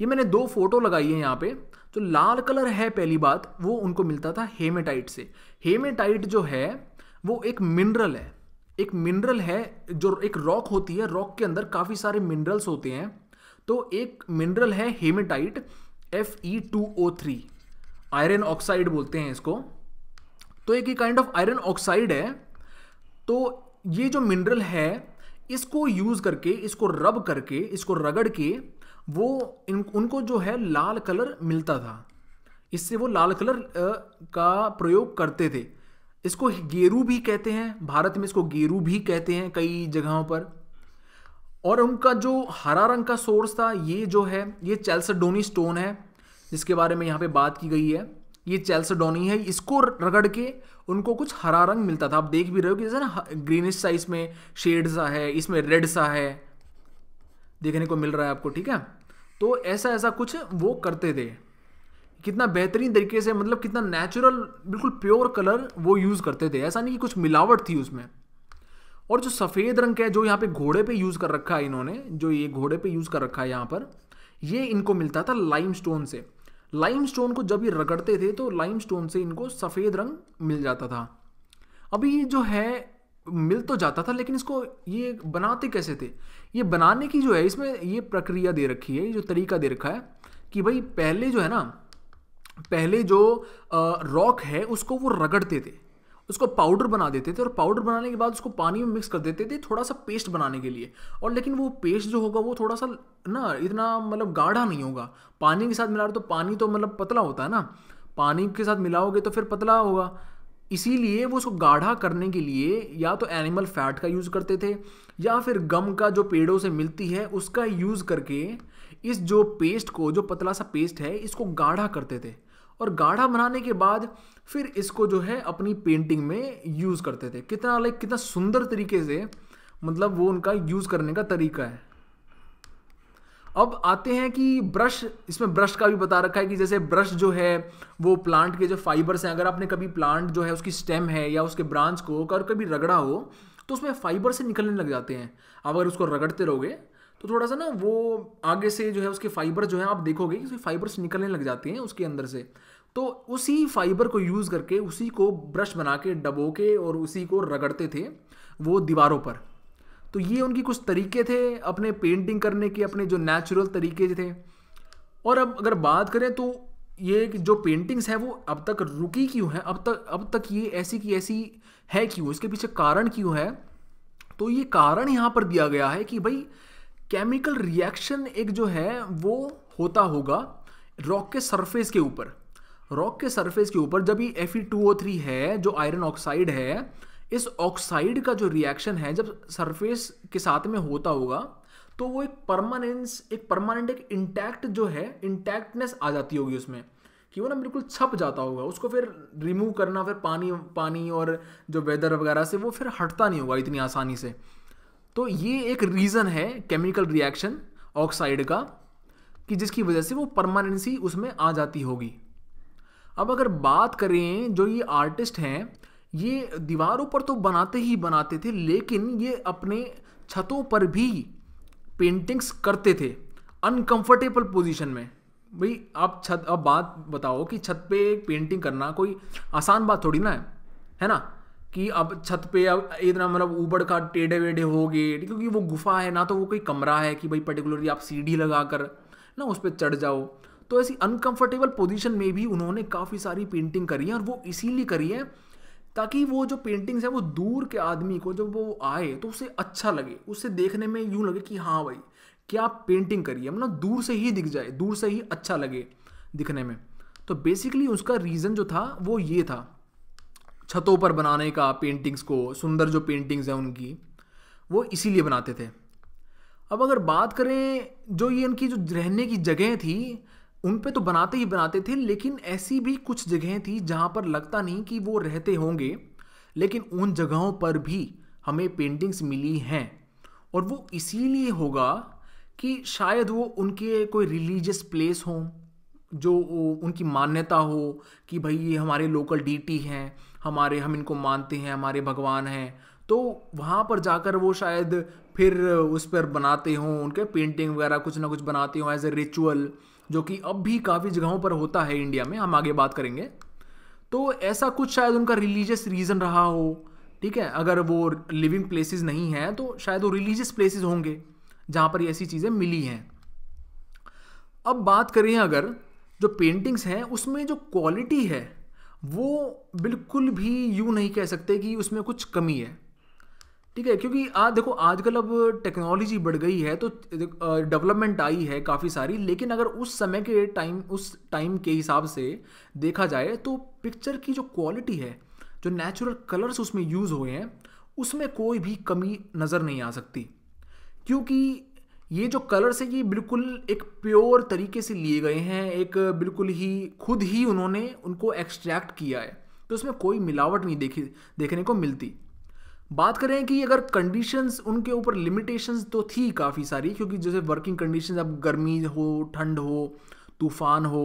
ये मैंने दो फोटो लगाई है यहाँ पे जो लाल कलर है पहली बात वो उनको मिलता था हेमेटाइट से हेमेटाइट जो है वो एक मिनरल है एक मिनरल है जो एक रॉक होती है रॉक के अंदर काफ़ी सारे मिनरल्स होते हैं तो एक मिनरल है haematite F E two O three iron oxide बोलते हैं इसको तो एक ही काइंड ऑफ आयरन ऑक्साइड है तो ये जो मिनरल है इसको यूज़ करके इसको रब करके इसको रगड़ के वो इन उनको जो है लाल कलर मिलता था इससे वो लाल कलर का प्रयोग करते थे इसको गेरू भी कहते हैं भारत में इसको गेरू भी कहते हैं कई जगहों पर और उनका जो हरा रंग का सोर्स था ये जो है ये चैल्सडोनी स्टोन है जिसके बारे में यहाँ पे बात की गई है ये चैल्सडोनी है इसको रगड़ के उनको कुछ हरा रंग मिलता था आप देख भी रहे हो कि जैसे ग्रीनिश सा इसमें शेड सा है इसमें रेड सा है देखने को मिल रहा है आपको ठीक है तो ऐसा ऐसा कुछ वो करते थे कितना बेहतरीन तरीके से मतलब कितना नेचुरल बिल्कुल प्योर कलर वो यूज़ करते थे ऐसा नहीं कि कुछ मिलावट थी उसमें और जो सफ़ेद रंग का है जो यहाँ पे घोड़े पे यूज़ कर रखा है इन्होंने जो ये घोड़े पे यूज़ कर रखा है यहाँ पर ये इनको मिलता था लाइम स्टोन से लाइमस्टोन को जब ये रगड़ते थे तो लाइमस्टोन से इनको सफ़ेद रंग मिल जाता था अभी ये जो है मिल तो जाता था लेकिन इसको ये बनाते कैसे थे ये बनाने की जो है इसमें ये प्रक्रिया दे रखी है ये जो तरीका दे रखा है कि भाई पहले जो है ना पहले जो रॉक है उसको वो रगड़ते थे उसको पाउडर बना देते थे और पाउडर बनाने के बाद उसको पानी में मिक्स कर देते थे थोड़ा सा पेस्ट बनाने के लिए और लेकिन वो पेस्ट जो होगा वो थोड़ा सा ना इतना मतलब गाढ़ा नहीं होगा पानी के साथ मिला तो पानी तो मतलब पतला होता है ना पानी के साथ मिलाओगे तो फिर पतला होगा इसीलिए वो उसको गाढ़ा करने के लिए या तो एनिमल फैट का यूज़ करते थे या फिर गम का जो पेड़ों से मिलती है उसका यूज़ करके इस जो पेस्ट को जो पतला सा पेस्ट है इसको गाढ़ा करते थे और गाढ़ा बनाने के बाद फिर इसको जो है अपनी पेंटिंग में यूज़ करते थे कितना लाइक कितना सुंदर तरीके से मतलब वो उनका यूज़ करने का तरीका है अब आते हैं कि ब्रश इसमें ब्रश का भी बता रखा है कि जैसे ब्रश जो है वो प्लांट के जो फाइबर्स हैं अगर आपने कभी प्लांट जो है उसकी स्टेम है या उसके ब्रांच को अगर कभी रगड़ा हो तो उसमें फाइबर से निकलने लग जाते हैं आप अगर उसको रगड़ते रहोगे तो थोड़ा सा ना वो आगे से जो है उसके फाइबर जो है आप देखोगे कि उसके फाइबर्स निकलने लग जाते हैं उसके अंदर से तो उसी फाइबर को यूज़ करके उसी को ब्रश बना के डबो के और उसी को रगड़ते थे वो दीवारों पर तो ये उनकी कुछ तरीके थे अपने पेंटिंग करने के अपने जो नेचुरल तरीके थे और अब अगर बात करें तो ये जो पेंटिंग्स हैं वो अब तक रुकी क्यों है अब तक अब तक ये ऐसी की ऐसी है क्यों इसके पीछे कारण क्यों है तो ये कारण यहाँ पर दिया गया है कि भाई केमिकल रिएक्शन एक जो है वो होता होगा रॉक के सरफेस के ऊपर रॉक के सरफेस के ऊपर जब ये Fe2O3 है जो आयरन ऑक्साइड है इस ऑक्साइड का जो रिएक्शन है जब सरफेस के साथ में होता होगा तो वो एक परमानेंस एक परमानेंट एक इंटैक्ट जो है इंटैक्टनेस आ जाती होगी उसमें कि वो ना बिल्कुल छप जाता होगा उसको फिर रिमूव करना फिर पानी पानी और जो वेदर वगैरह से वो फिर हटता नहीं होगा इतनी आसानी से तो ये एक रीज़न है केमिकल रिएक्शन ऑक्साइड का कि जिसकी वजह से वो परमानेंसी उसमें आ जाती होगी अब अगर बात करें जो ये आर्टिस्ट हैं ये दीवारों पर तो बनाते ही बनाते थे लेकिन ये अपने छतों पर भी पेंटिंग्स करते थे अनकंफर्टेबल पोजीशन में भाई आप छत अब बात बताओ कि छत पे पेंटिंग करना कोई आसान बात थोड़ी ना है है ना कि अब छत पे अब इतना मतलब ऊबड़ का टेढ़े वेढ़े हो गए क्योंकि वो गुफा है ना तो वो कोई कमरा है कि भाई पर्टिकुलरली आप सीढ़ी लगा कर ना उस पर चढ़ जाओ तो ऐसी अनकंफर्टेबल पोजीशन में भी उन्होंने काफ़ी सारी पेंटिंग करी है और वो इसीलिए करी है ताकि वो जो पेंटिंग्स हैं वो दूर के आदमी को जब वो आए तो उसे अच्छा लगे उसे देखने में यूँ लगे कि हाँ भाई क्या पेंटिंग करी है मतलब दूर से ही दिख जाए दूर से ही अच्छा लगे दिखने में तो बेसिकली उसका रीज़न जो था वो ये था छतों पर बनाने का पेंटिंग्स को सुंदर जो पेंटिंग्स हैं उनकी वो इसीलिए बनाते थे अब अगर बात करें जो ये इनकी जो रहने की जगह थी उन पे तो बनाते ही बनाते थे लेकिन ऐसी भी कुछ जगहें थी जहाँ पर लगता नहीं कि वो रहते होंगे लेकिन उन जगहों पर भी हमें पेंटिंग्स मिली हैं और वो इसीलिए होगा कि शायद वो उनके कोई रिलीजियस प्लेस हों जो उनकी मान्यता हो कि भाई ये हमारे लोकल डीटी हैं हमारे हम इनको मानते हैं हमारे भगवान हैं तो वहाँ पर जाकर वो शायद फिर उस पर बनाते हों उनके पेंटिंग वगैरह कुछ ना कुछ बनाते हों एज ए रिचुअल जो कि अब भी काफ़ी जगहों पर होता है इंडिया में हम आगे बात करेंगे तो ऐसा कुछ शायद उनका रिलीजियस रीज़न रहा हो ठीक है अगर वो लिविंग प्लेसेस नहीं हैं तो शायद वो रिलीजियस प्लेसेस होंगे जहाँ पर ऐसी चीज़ें मिली हैं अब बात करें अगर जो पेंटिंग्स हैं उसमें जो क्वालिटी है वो बिल्कुल भी यूँ नहीं कह सकते कि उसमें कुछ कमी है ठीक है क्योंकि आ, देखो आजकल अब टेक्नोलॉजी बढ़ गई है तो डेवलपमेंट आई है काफ़ी सारी लेकिन अगर उस समय के टाइम उस टाइम के हिसाब से देखा जाए तो पिक्चर की जो क्वालिटी है जो नेचुरल कलर्स उसमें यूज़ हुए हैं उसमें कोई भी कमी नज़र नहीं आ सकती क्योंकि ये जो कलर्स है ये बिल्कुल एक प्योर तरीके से लिए गए हैं एक बिल्कुल ही खुद ही उन्होंने उनको एक्सट्रैक्ट किया है तो उसमें कोई मिलावट नहीं देखी देखने को मिलती बात करें कि अगर कंडीशंस उनके ऊपर लिमिटेशंस तो थी काफ़ी सारी क्योंकि जैसे वर्किंग कंडीशंस अब गर्मी हो ठंड हो तूफान हो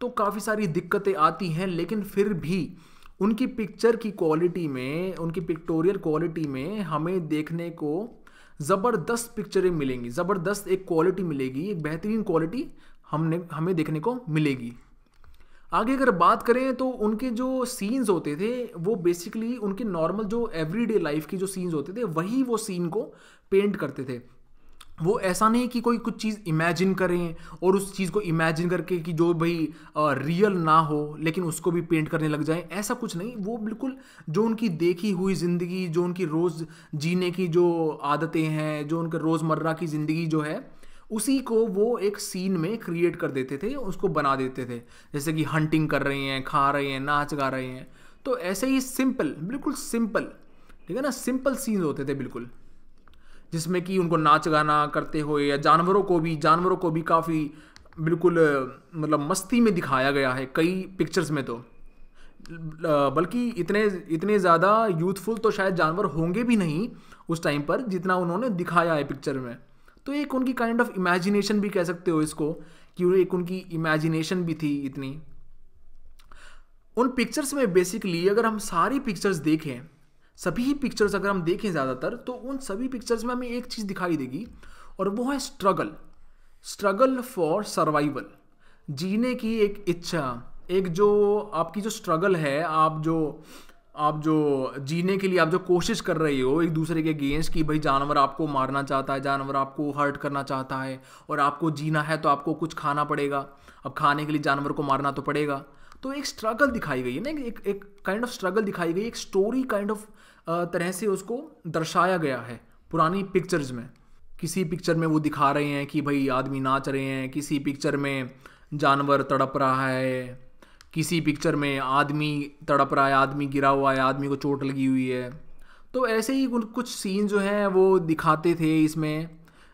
तो काफ़ी सारी दिक्कतें आती हैं लेकिन फिर भी उनकी पिक्चर की क्वालिटी में उनकी पिक्टोरियल क्वालिटी में हमें देखने को ज़बरदस्त पिक्चरें मिलेंगी ज़बरदस्त एक क्वालिटी मिलेगी एक बेहतरीन क्वालिटी हमने हमें देखने को मिलेगी आगे अगर बात करें तो उनके जो सीन्स होते थे वो बेसिकली उनके नॉर्मल जो एवरीडे लाइफ की जो सीन्स होते थे वही वो सीन को पेंट करते थे वो ऐसा नहीं कि कोई कुछ चीज़ इमेजिन करें और उस चीज़ को इमेजिन करके कि जो भाई रियल ना हो लेकिन उसको भी पेंट करने लग जाए ऐसा कुछ नहीं वो बिल्कुल जो उनकी देखी हुई ज़िंदगी जो उनकी रोज़ जीने की जो आदतें हैं जो उनके रोज़मर्रा की ज़िंदगी जो है उसी को वो एक सीन में क्रिएट कर देते थे उसको बना देते थे जैसे कि हंटिंग कर रहे हैं खा रहे हैं नाच गा रहे हैं तो ऐसे ही सिंपल बिल्कुल सिंपल ठीक है ना सिंपल सीन होते थे बिल्कुल जिसमें कि उनको नाच गाना करते हुए या जानवरों को भी जानवरों को भी काफ़ी बिल्कुल मतलब मस्ती में दिखाया गया है कई पिक्चर्स में तो बल्कि इतने इतने ज़्यादा यूथफुल तो शायद जानवर होंगे भी नहीं उस टाइम पर जितना उन्होंने दिखाया है पिक्चर में तो एक उनकी काइंड ऑफ इमेजिनेशन भी कह सकते हो इसको कि एक उनकी इमेजिनेशन भी थी इतनी उन पिक्चर्स में बेसिकली अगर हम सारी पिक्चर्स देखें सभी पिक्चर्स अगर हम देखें ज़्यादातर तो उन सभी पिक्चर्स में हमें एक चीज़ दिखाई देगी और वो है स्ट्रगल स्ट्रगल फॉर सर्वाइवल जीने की एक इच्छा एक जो आपकी जो स्ट्रगल है आप जो आप जो जीने के लिए आप जो कोशिश कर रहे हो एक दूसरे के अगेंस्ट कि भाई जानवर आपको मारना चाहता है जानवर आपको हर्ट करना चाहता है और आपको जीना है तो आपको कुछ खाना पड़ेगा अब खाने के लिए जानवर को मारना तो पड़ेगा तो एक स्ट्रगल दिखाई गई है ना एक एक काइंड ऑफ स्ट्रगल दिखाई गई एक स्टोरी काइंड ऑफ तरह से उसको दर्शाया गया है पुरानी पिक्चर्स में किसी पिक्चर में वो दिखा रहे हैं कि भाई आदमी नाच रहे हैं किसी पिक्चर में जानवर तड़प रहा है किसी पिक्चर में आदमी तड़प रहा है आदमी गिरा हुआ है आदमी को चोट लगी हुई है तो ऐसे ही कुछ सीन जो हैं वो दिखाते थे इसमें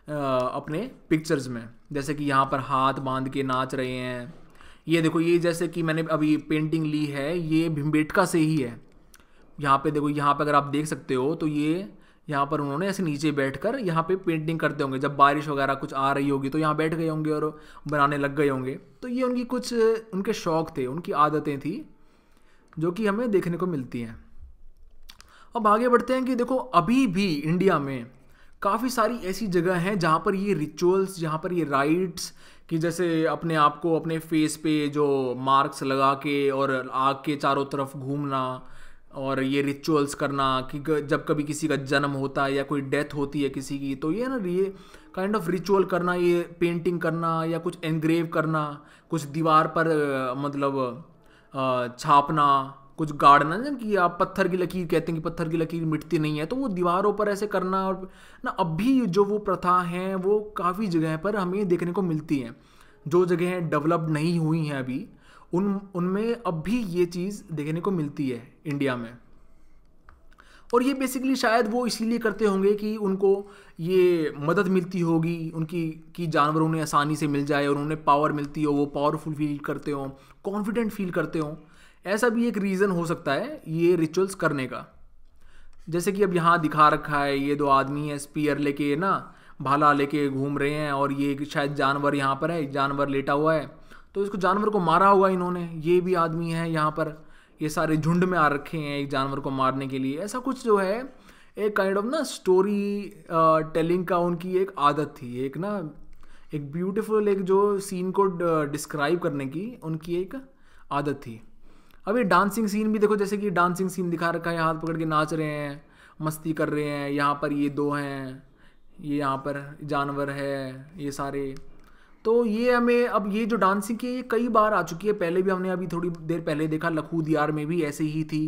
अपने पिक्चर्स में जैसे कि यहाँ पर हाथ बांध के नाच रहे हैं ये देखो ये जैसे कि मैंने अभी पेंटिंग ली है ये भीमबेटका से ही है यहाँ पे देखो यहाँ पे अगर आप देख सकते हो तो ये यहाँ पर उन्होंने ऐसे नीचे बैठ कर यहाँ पर पे पेंटिंग करते होंगे जब बारिश वगैरह कुछ आ रही होगी तो यहाँ बैठ गए होंगे और बनाने लग गए होंगे तो ये उनकी कुछ उनके शौक़ थे उनकी आदतें थी जो कि हमें देखने को मिलती हैं अब आगे बढ़ते हैं कि देखो अभी भी इंडिया में काफ़ी सारी ऐसी जगह हैं जहाँ पर ये रिचुअल्स जहाँ पर ये राइट्स कि जैसे अपने आप को अपने फेस पे जो मार्क्स लगा के और आग के चारों तरफ घूमना और ये रिचुअल्स करना कि जब कभी किसी का जन्म होता है या कोई डेथ होती है किसी की तो ये ना ये काइंड ऑफ रिचुअल करना ये पेंटिंग करना या कुछ एनग्रेव करना कुछ दीवार पर मतलब छापना कुछ गाड़ना ना कि आप पत्थर की लकीर कहते हैं कि पत्थर की लकीर मिटती नहीं है तो वो दीवारों पर ऐसे करना और ना अभी जो वो प्रथा हैं वो काफ़ी जगह पर हमें देखने को मिलती हैं जो जगह डेवलप नहीं हुई हैं अभी उन उनमें अब भी ये चीज़ देखने को मिलती है इंडिया में और ये बेसिकली शायद वो इसीलिए करते होंगे कि उनको ये मदद मिलती होगी उनकी कि जानवर उन्हें आसानी से मिल जाए और उन्हें पावर मिलती हो वो पावरफुल फील करते हों कॉन्फिडेंट फील करते हों ऐसा भी एक रीज़न हो सकता है ये रिचुअल्स करने का जैसे कि अब यहाँ दिखा रखा है ये दो आदमी है स्पीयर लेके ना भाला लेके घूम रहे हैं और ये शायद जानवर यहाँ पर है जानवर लेटा हुआ है तो इसको जानवर को मारा हुआ इन्होंने ये भी आदमी है यहाँ पर ये सारे झुंड में आ रखे हैं एक जानवर को मारने के लिए ऐसा कुछ जो है एक काइंड ऑफ ना स्टोरी टेलिंग का उनकी एक आदत थी एक ना एक ब्यूटीफुल एक जो सीन को डिस्क्राइब करने की उनकी एक आदत थी अब ये डांसिंग सीन भी देखो जैसे कि डांसिंग सीन दिखा रखा है हाथ पकड़ के नाच रहे हैं मस्ती कर रहे हैं यहाँ पर ये दो हैं ये यहाँ पर जानवर है ये सारे तो ये हमें अब ये जो डांसिंग की है ये कई बार आ चुकी है पहले भी हमने अभी थोड़ी देर पहले देखा लखू दियार में भी ऐसे ही थी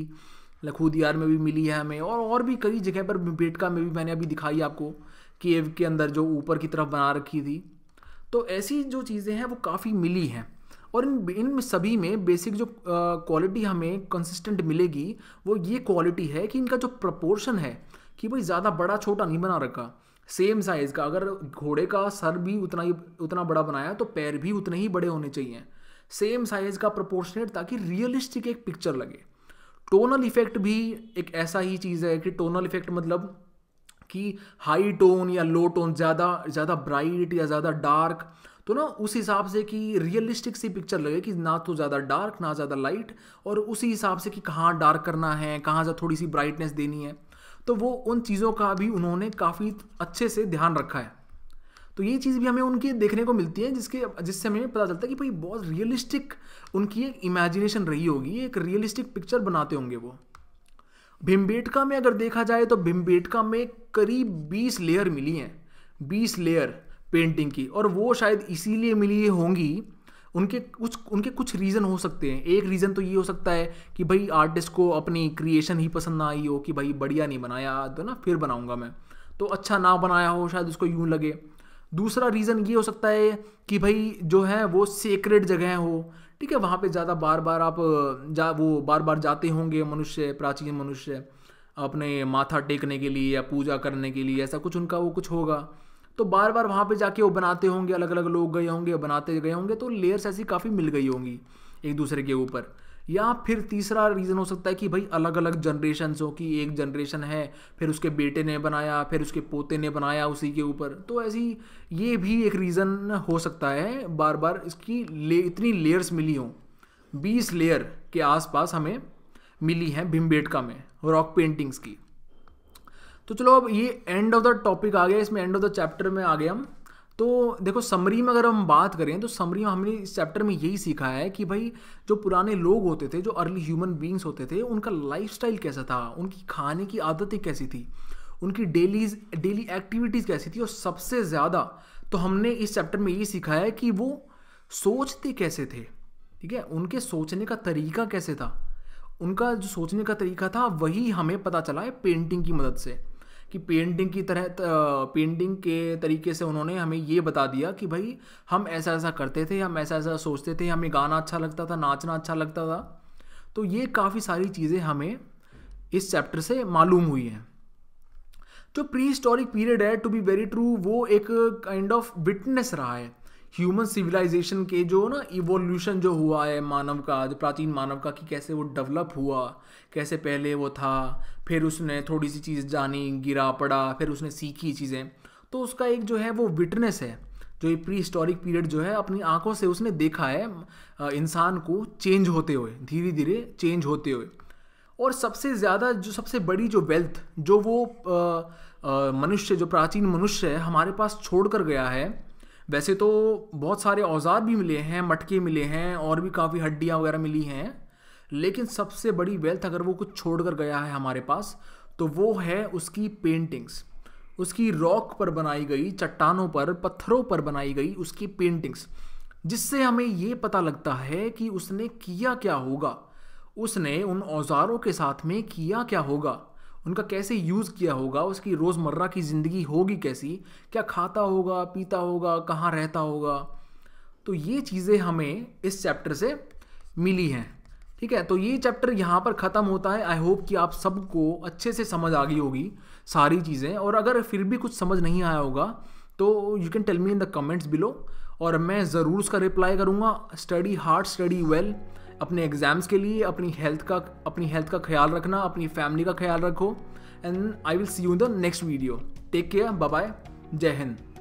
लखू दियार में भी मिली है हमें और और भी कई जगह पर बेटका में भी मैंने अभी दिखाई आपको केव के अंदर जो ऊपर की तरफ बना रखी थी तो ऐसी जो चीज़ें हैं वो काफ़ी मिली हैं और इन इन सभी में बेसिक जो क्वालिटी हमें कंसिस्टेंट मिलेगी वो ये क्वालिटी है कि इनका जो प्रपोर्शन है कि भाई ज़्यादा बड़ा छोटा नहीं बना रखा सेम साइज़ का अगर घोड़े का सर भी उतना ही उतना बड़ा बनाया तो पैर भी उतने ही बड़े होने चाहिए सेम साइज़ का प्रपोर्शनेट ताकि रियलिस्टिक एक पिक्चर लगे टोनल इफेक्ट भी एक ऐसा ही चीज़ है कि टोनल इफेक्ट मतलब कि हाई टोन या लो टोन ज़्यादा ज़्यादा ब्राइट या ज़्यादा डार्क तो ना उस हिसाब से कि रियलिस्टिक सी पिक्चर लगे कि ना तो ज़्यादा डार्क ना ज़्यादा लाइट और उसी हिसाब से कि कहाँ डार्क करना है कहाँ ज़्यादा थोड़ी सी ब्राइटनेस देनी है तो वो उन चीज़ों का भी उन्होंने काफ़ी अच्छे से ध्यान रखा है तो ये चीज़ भी हमें उनकी देखने को मिलती है जिसके जिससे हमें पता चलता है कि भाई बहुत रियलिस्टिक उनकी एक इमेजिनेशन रही होगी एक रियलिस्टिक पिक्चर बनाते होंगे वो भिम्बेटका में अगर देखा जाए तो भिम्बेटका में करीब बीस लेयर मिली हैं बीस लेयर पेंटिंग की और वो शायद इसीलिए मिली होंगी उनके कुछ उनके कुछ रीज़न हो सकते हैं एक रीज़न तो ये हो सकता है कि भाई आर्टिस्ट को अपनी क्रिएशन ही पसंद ना आई हो कि भाई बढ़िया नहीं बनाया तो ना फिर बनाऊँगा मैं तो अच्छा ना बनाया हो शायद उसको यूँ लगे दूसरा रीज़न ये हो सकता है कि भाई जो है वो सीक्रेट जगह हो ठीक है वहाँ पे ज़्यादा बार बार आप जा वो बार बार जाते होंगे मनुष्य प्राचीन मनुष्य अपने माथा टेकने के लिए या पूजा करने के लिए ऐसा कुछ उनका वो कुछ होगा तो बार बार वहाँ पे जाके वो बनाते होंगे अलग अलग लोग गए होंगे बनाते गए होंगे तो लेयर्स ऐसी काफ़ी मिल गई होंगी एक दूसरे के ऊपर या फिर तीसरा रीज़न हो सकता है कि भाई अलग अलग जनरेशन हो कि एक जनरेशन है फिर उसके बेटे ने बनाया फिर उसके पोते ने बनाया उसी के ऊपर तो ऐसी ये भी एक रीज़न हो सकता है बार बार इसकी ले इतनी लेयर्स मिली हों बीस लेयर के आसपास हमें मिली हैं भिम्बेटका में रॉक पेंटिंग्स की तो चलो अब ये एंड ऑफ द टॉपिक आ गया इसमें एंड ऑफ द चैप्टर में आ गए हम तो देखो समरी में अगर हम बात करें तो समरी में हमने इस चैप्टर में यही सीखा है कि भाई जो पुराने लोग होते थे जो अर्ली ह्यूमन बींग्स होते थे उनका लाइफ कैसा था उनकी खाने की आदतें कैसी थी उनकी डेलीज डेली एक्टिविटीज़ कैसी थी और सबसे ज़्यादा तो हमने इस चैप्टर में यही सीखा है कि वो सोचते कैसे थे ठीक है उनके सोचने का तरीका कैसे था उनका जो सोचने का तरीका था वही हमें पता चला है पेंटिंग की मदद से कि पेंटिंग की तरह पेंटिंग के तरीके से उन्होंने हमें ये बता दिया कि भाई हम ऐसा ऐसा करते थे हम ऐसा ऐसा सोचते थे हमें गाना अच्छा लगता था नाचना अच्छा लगता था तो ये काफ़ी सारी चीज़ें हमें इस चैप्टर से मालूम हुई हैं जो प्री हिस्टोरिक पीरियड है टू बी वेरी ट्रू वो एक काइंड ऑफ विटनेस रहा है ह्यूमन सिविलाइजेशन के जो ना इवोल्यूशन जो हुआ है मानव का जो प्राचीन मानव का कि कैसे वो डेवलप हुआ कैसे पहले वो था फिर उसने थोड़ी सी चीज़ जानी गिरा पड़ा फिर उसने सीखी चीज़ें तो उसका एक जो है वो विटनेस है जो ये प्री हिस्टोरिक पीरियड जो है अपनी आंखों से उसने देखा है इंसान को चेंज होते हुए धीरे धीरे चेंज होते हुए और सबसे ज़्यादा जो सबसे बड़ी जो वेल्थ जो वो मनुष्य जो प्राचीन मनुष्य है हमारे पास छोड़ कर गया है वैसे तो बहुत सारे औजार भी मिले हैं मटके मिले हैं और भी काफ़ी हड्डियाँ वगैरह मिली हैं लेकिन सबसे बड़ी वेल्थ अगर वो कुछ छोड़ कर गया है हमारे पास तो वो है उसकी पेंटिंग्स उसकी रॉक पर बनाई गई चट्टानों पर पत्थरों पर बनाई गई उसकी पेंटिंग्स जिससे हमें ये पता लगता है कि उसने किया क्या होगा उसने उन औजारों के साथ में किया क्या होगा उनका कैसे यूज़ किया होगा उसकी रोज़मर्रा की ज़िंदगी होगी कैसी क्या खाता होगा पीता होगा कहाँ रहता होगा तो ये चीज़ें हमें इस चैप्टर से मिली हैं ठीक है तो ये चैप्टर यहाँ पर ख़त्म होता है आई होप कि आप सबको अच्छे से समझ आ गई होगी सारी चीज़ें और अगर फिर भी कुछ समझ नहीं आया होगा तो you can tell me in the comments below और मैं ज़रूर उसका रिप्लाई करूँगा स्टडी हार्ड स्टडी वेल अपने एग्ज़ाम्स के लिए अपनी हेल्थ का अपनी हेल्थ का ख्याल रखना अपनी फैमिली का ख्याल रखो and I will see you in the next video take care bye bye जय हिंद